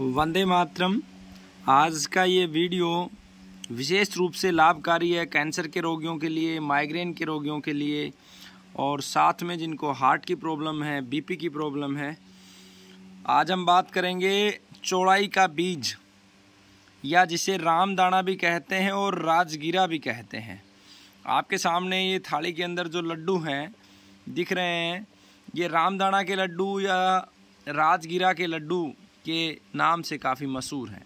वंदे मातरम आज का ये वीडियो विशेष रूप से लाभकारी है कैंसर के रोगियों के लिए माइग्रेन के रोगियों के लिए और साथ में जिनको हार्ट की प्रॉब्लम है बीपी की प्रॉब्लम है आज हम बात करेंगे चौड़ाई का बीज या जिसे रामदाना भी कहते हैं और राजगीरा भी कहते हैं आपके सामने ये थाली के अंदर जो लड्डू हैं दिख रहे हैं ये रामदाना के लड्डू या राजगीरा के लड्डू के नाम से काफ़ी मशहूर हैं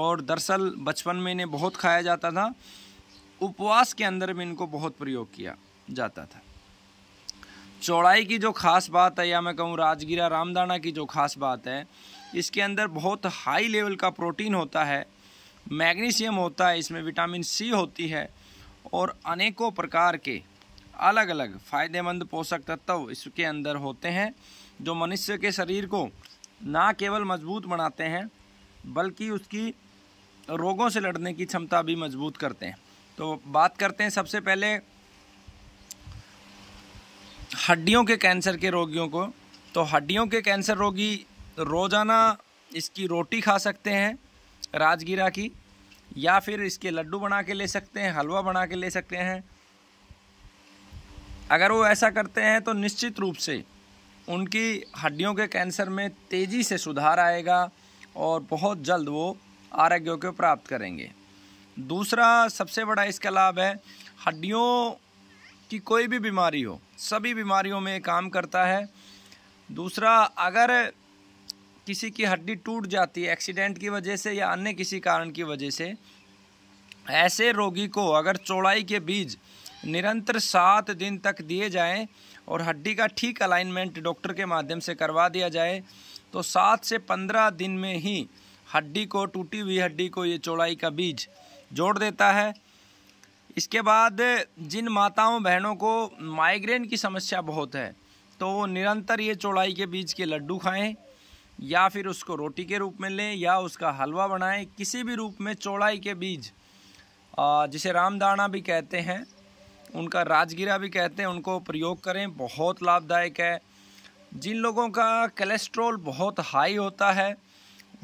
और दरअसल बचपन में इन्हें बहुत खाया जाता था उपवास के अंदर भी इनको बहुत प्रयोग किया जाता था चौड़ाई की जो खास बात है या मैं कहूँ राजगिरा रामदाना की जो खास बात है इसके अंदर बहुत हाई लेवल का प्रोटीन होता है मैग्नीशियम होता है इसमें विटामिन सी होती है और अनेकों प्रकार के अलग अलग फ़ायदेमंद पोषक तत्व इसके अंदर होते हैं जो मनुष्य के शरीर को ना केवल मजबूत बनाते हैं बल्कि उसकी रोगों से लड़ने की क्षमता भी मजबूत करते हैं तो बात करते हैं सबसे पहले हड्डियों के कैंसर के रोगियों को तो हड्डियों के कैंसर रोगी रोज़ाना इसकी रोटी खा सकते हैं राजगीरा की या फिर इसके लड्डू बना के ले सकते हैं हलवा बना के ले सकते हैं अगर वो ऐसा करते हैं तो निश्चित रूप से उनकी हड्डियों के कैंसर में तेज़ी से सुधार आएगा और बहुत जल्द वो आरोग्यों को प्राप्त करेंगे दूसरा सबसे बड़ा इसका लाभ है हड्डियों की कोई भी बीमारी हो सभी बीमारियों में काम करता है दूसरा अगर किसी की हड्डी टूट जाती है एक्सीडेंट की वजह से या अन्य किसी कारण की वजह से ऐसे रोगी को अगर चौड़ाई के बीज निरंतर सात दिन तक दिए जाएं और हड्डी का ठीक अलाइनमेंट डॉक्टर के माध्यम से करवा दिया जाए तो सात से पंद्रह दिन में ही हड्डी को टूटी हुई हड्डी को ये चौड़ाई का बीज जोड़ देता है इसके बाद जिन माताओं बहनों को माइग्रेन की समस्या बहुत है तो वो निरंतर ये चौड़ाई के बीज के लड्डू खाएँ या फिर उसको रोटी के रूप में लें या उसका हलवा बनाएं किसी भी रूप में चौड़ाई के बीज जिसे रामदाना भी कहते हैं उनका राजगिरा भी कहते हैं उनको प्रयोग करें बहुत लाभदायक है जिन लोगों का कोलेस्ट्रॉल बहुत हाई होता है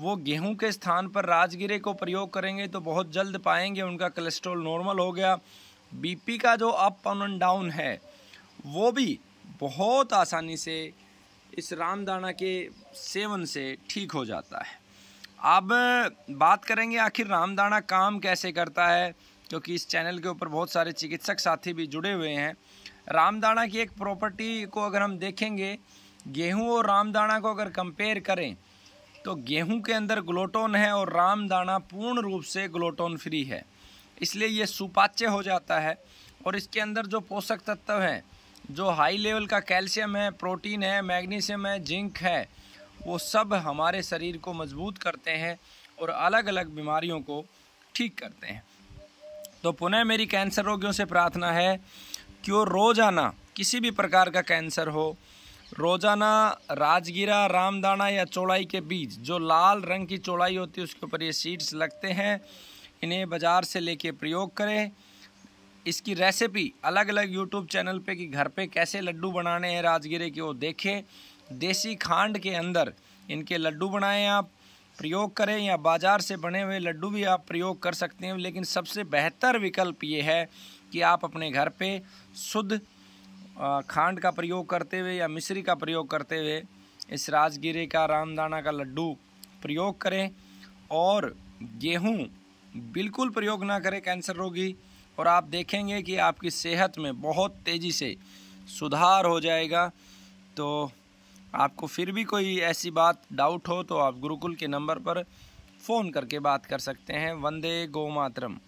वो गेहूं के स्थान पर राजगिरे को प्रयोग करेंगे तो बहुत जल्द पाएंगे उनका कोलेस्ट्रॉल नॉर्मल हो गया बीपी का जो अप एंड डाउन है वो भी बहुत आसानी से इस रामदाना के सेवन से ठीक हो जाता है अब बात करेंगे आखिर रामदाना काम कैसे करता है क्योंकि इस चैनल के ऊपर बहुत सारे चिकित्सक साथी भी जुड़े हुए हैं रामदाना की एक प्रॉपर्टी को अगर हम देखेंगे गेहूं और रामदाना को अगर कंपेयर करें तो गेहूं के अंदर ग्लोटोन है और रामदाना पूर्ण रूप से ग्लोटोन फ्री है इसलिए ये सुपाच्य हो जाता है और इसके अंदर जो पोषक तत्व हैं जो हाई लेवल का कैल्शियम है प्रोटीन है मैग्नीशियम है जिंक है वो सब हमारे शरीर को मजबूत करते हैं और अलग अलग बीमारियों को ठीक करते हैं तो पुनः मेरी कैंसर रोगियों से प्रार्थना है कि वो रोज़ाना किसी भी प्रकार का कैंसर हो रोज़ाना राजगिरा रामदाना या चौड़ाई के बीज जो लाल रंग की चौड़ाई होती है उसके ऊपर ये सीड्स लगते हैं इन्हें बाज़ार से लेके प्रयोग करें इसकी रेसिपी अलग अलग यूट्यूब चैनल पे कि घर पे कैसे लड्डू बनाने हैं राजगिरे के वो देखें देसी खांड के अंदर इनके लड्डू बनाएं आप प्रयोग करें या बाज़ार से बने हुए लड्डू भी आप प्रयोग कर सकते हैं लेकिन सबसे बेहतर विकल्प ये है कि आप अपने घर पे शुद्ध खांड का प्रयोग करते हुए या मिश्री का प्रयोग करते हुए इस राजगिरे का रामदाना का लड्डू प्रयोग करें और गेहूँ बिल्कुल प्रयोग ना करें कैंसर रोगी और आप देखेंगे कि आपकी सेहत में बहुत तेज़ी से सुधार हो जाएगा तो आपको फिर भी कोई ऐसी बात डाउट हो तो आप गुरुकुल के नंबर पर फ़ोन करके बात कर सकते हैं वंदे गोमातरम मातरम